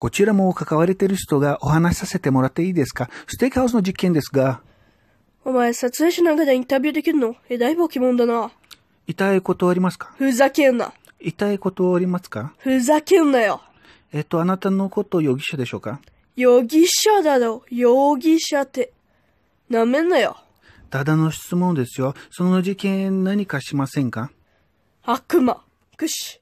こちらも関われてる人がお話しさせてもらっていいですかステーキハウスの実験ですが。お前、撮影しながらインタビューできるのえだいぶ疑問だな。痛いことありますかふざけんな。痛いことありますかふざけんなよ。えっと、あなたのこと容疑者でしょうか容疑者だろ。容疑者って。なめんなよ。ただの質問ですよ。その事件何かしませんか悪魔。くし。